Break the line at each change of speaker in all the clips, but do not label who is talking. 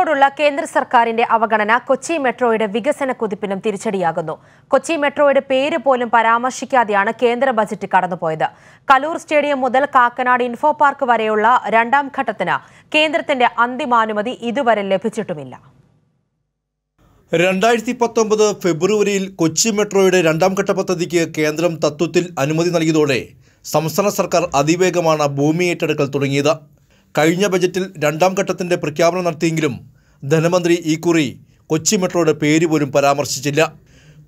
വികസനത്തോടുള്ള കേന്ദ്ര സർക്കാരിന്റെ അവഗണന കൊച്ചി മെട്രോയുടെ വികസന കുതിപ്പിനും തിരിച്ചടിയാകുന്നു കൊച്ചി മെട്രോയുടെ പേര് പോലും പരാമർശിക്കാതെയാണ് കേന്ദ്ര ബജറ്റ് കടന്നുപോയത് കലൂർ സ്റ്റേഡിയം മുതൽ കാക്കനാട് ഇൻഫോ പാർക്ക് വരെയുള്ള രണ്ടാം ഘട്ടത്തിന് കേന്ദ്രത്തിന്റെ അന്തിമാനുമതി ഇതുവരെ ലഭിച്ചിട്ടുമില്ല
രണ്ടായിരത്തി പത്തൊമ്പത് ഫെബ്രുവരിയിൽ കൊച്ചി മെട്രോയുടെ രണ്ടാം ഘട്ട പദ്ധതിക്ക് കേന്ദ്രം തത്വത്തിൽ അനുമതി നൽകിയതോടെ സംസ്ഥാന സർക്കാർ അതിവേഗമാണ് ഭൂമി ഏറ്റെടുക്കൽ തുടങ്ങിയത് കഴിഞ്ഞ ബജറ്റിൽ രണ്ടാം ഘട്ടത്തിന്റെ പ്രഖ്യാപനം നടത്തിയെങ്കിലും ധനമന്ത്രി ഇക്കുറി കൊച്ചി മെട്രോയുടെ പേര് പോലും പരാമർശിച്ചില്ല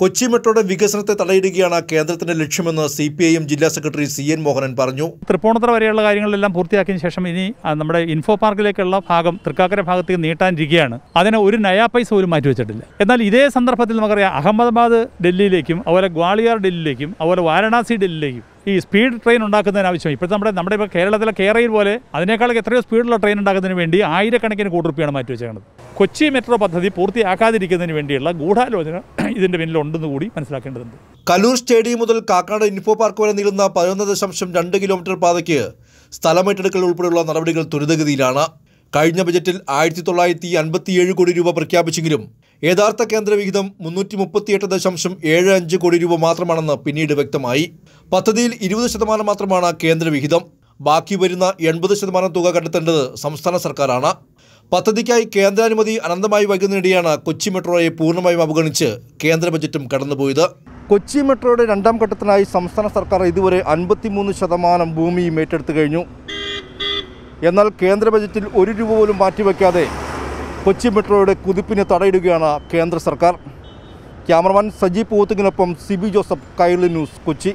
കൊച്ചി മെട്രോയുടെ വികസനത്തെ തടയിടുകയാണ് കേന്ദ്രത്തിന്റെ ലക്ഷ്യമെന്ന് സി പി ഐ എം ജില്ലാ സെക്രട്ടറി സി എൻ
മോഹനൻ പറഞ്ഞു തൃപ്പൂണിത്തറ വരെയുള്ള കാര്യങ്ങളെല്ലാം പൂർത്തിയാക്കിയ ശേഷം ഇനി നമ്മുടെ ഇൻഫോ പാർക്കിലേക്കുള്ള ഭാഗം തൃക്കാക്കര ഭാഗത്തേക്ക് നീട്ടാനിരിക്കുകയാണ് അതിനെ ഒരു നയാ പൈസ പോലും മാറ്റിവെച്ചിട്ടില്ല എന്നാൽ ഇതേ സന്ദർഭത്തിൽ നമുക്കറിയാം അഹമ്മദാബാദ് ഡൽഹിയിലേക്കും അതുപോലെ ഗ്വാളിയാർ ഡൽഹിയിലേക്കും അതുപോലെ വാരണാസി ഡൽഹിയിലേക്കും ഈ സ്പീഡ് ട്രെയിൻ ഉണ്ടാക്കുന്നതിന് ആവശ്യം ഇപ്പോൾ നമ്മുടെ നമ്മുടെ ഇപ്പോൾ കേരളത്തിലെ കേരളയിൽ പോലെ അതിനേക്കാളൊക്കെ എത്രയോ സ്പീഡിലുള്ള ട്രെയിൻ ഉണ്ടാക്കുന്നതിന് വേണ്ടി ആയിരക്കണക്കിന് കോടി രൂപയാണ് മാറ്റി കൊച്ചി മെട്രോ പദ്ധതി പൂർത്തിയാക്കാതിരിക്കുന്നതിന് വേണ്ടിയുള്ള ഗൂഢാലോചന ഇതിന്റെ പിന്നിലുണ്ടെന്ന് കൂടി മനസ്സിലാക്കേണ്ടതുണ്ട്
കലൂർ സ്റ്റേഡിയം മുതൽ കാക്കനാട് ഇൻഫോ പാർക്ക് വരെ നീളുന്ന പതിനൊന്ന് ദശാംശം രണ്ട് കിലോമീറ്റർ പാതയ്ക്ക് സ്ഥലമേറ്റെടുക്കൽ ഉൾപ്പെടെയുള്ള നടപടികൾ ത്വരിതഗതിയിലാണ് കഴിഞ്ഞ ബജറ്റിൽ ആയിരത്തി തൊള്ളായിരത്തി അൻപത്തിയേഴ് കോടി രൂപ പ്രഖ്യാപിച്ചെങ്കിലും യഥാർത്ഥ കേന്ദ്രവിഹിതം മുന്നൂറ്റി മുപ്പത്തിയെട്ട് ദശാംശം ഏഴ് അഞ്ച് കോടി രൂപ മാത്രമാണെന്ന് പിന്നീട് വ്യക്തമായി പദ്ധതിയിൽ ഇരുപത് ശതമാനം മാത്രമാണ് കേന്ദ്രവിഹിതം ബാക്കി വരുന്ന എൺപത് ശതമാനം തുക കണ്ടെത്തേണ്ടത് സംസ്ഥാന സർക്കാരാണ് പദ്ധതിക്കായി കേന്ദ്രാനുമതി അനന്തമായി വൈകുന്നതിനിടെയാണ് കൊച്ചി മെട്രോയെ പൂർണ്ണമായും അവഗണിച്ച് കേന്ദ്ര ബജറ്റും കടന്നുപോയത് കൊച്ചി മെട്രോയുടെ രണ്ടാം ഘട്ടത്തിനായി സംസ്ഥാന സർക്കാർ ഇതുവരെ അൻപത്തിമൂന്ന് ശതമാനം ഭൂമിയും ഏറ്റെടുത്തു കഴിഞ്ഞു എന്നാൽ കേന്ദ്ര ബജറ്റിൽ ഒരു രൂപ പോലും മാറ്റിവെക്കാതെ കൊച്ചി മെട്രോയുടെ കുതിപ്പിന് തടയിടുകയാണ് കേന്ദ്ര സർക്കാർ ക്യാമറമാൻ സജി പൂവത്തിനൊപ്പം സിബി ജോസഫ് കൈരളി ന്യൂസ് കൊച്ചി